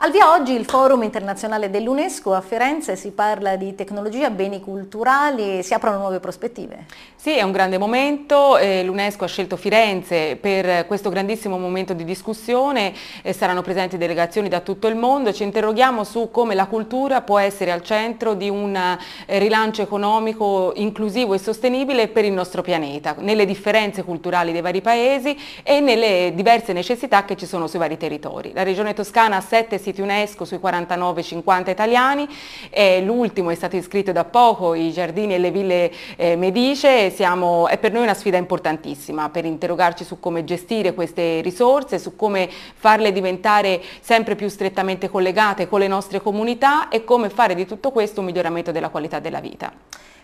Al via oggi il Forum internazionale dell'UNESCO a Firenze si parla di tecnologia, beni culturali, si aprono nuove prospettive. Sì, è un grande momento, eh, l'UNESCO ha scelto Firenze per questo grandissimo momento di discussione, eh, saranno presenti delegazioni da tutto il mondo, ci interroghiamo su come la cultura può essere al centro di un eh, rilancio economico inclusivo e sostenibile per il nostro pianeta, nelle differenze culturali dei vari paesi e nelle diverse necessità che ci sono sui vari territori. La Regione Toscana ha sette siti UNESCO sui 49-50 italiani, eh, l'ultimo è stato iscritto da poco, i giardini e le ville eh, Medice, Siamo, è per noi una sfida importantissima per interrogarci su come gestire queste risorse, su come farle diventare sempre più strettamente collegate con le nostre comunità e come fare di tutto questo un miglioramento della qualità della vita.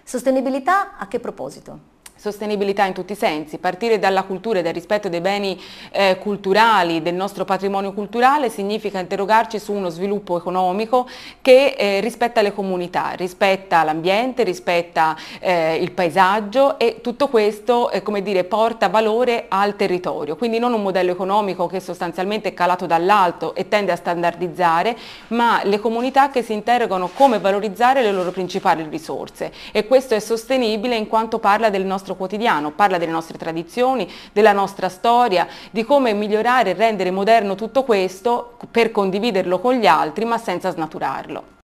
Sostenibilità a che proposito? sostenibilità in tutti i sensi, partire dalla cultura e dal rispetto dei beni eh, culturali, del nostro patrimonio culturale, significa interrogarci su uno sviluppo economico che eh, rispetta le comunità, rispetta l'ambiente, rispetta eh, il paesaggio e tutto questo eh, dire, porta valore al territorio, quindi non un modello economico che sostanzialmente è calato dall'alto e tende a standardizzare, ma le comunità che si interrogano come valorizzare le loro principali risorse e questo è sostenibile in quanto parla del nostro nostro quotidiano, parla delle nostre tradizioni, della nostra storia, di come migliorare e rendere moderno tutto questo per condividerlo con gli altri ma senza snaturarlo.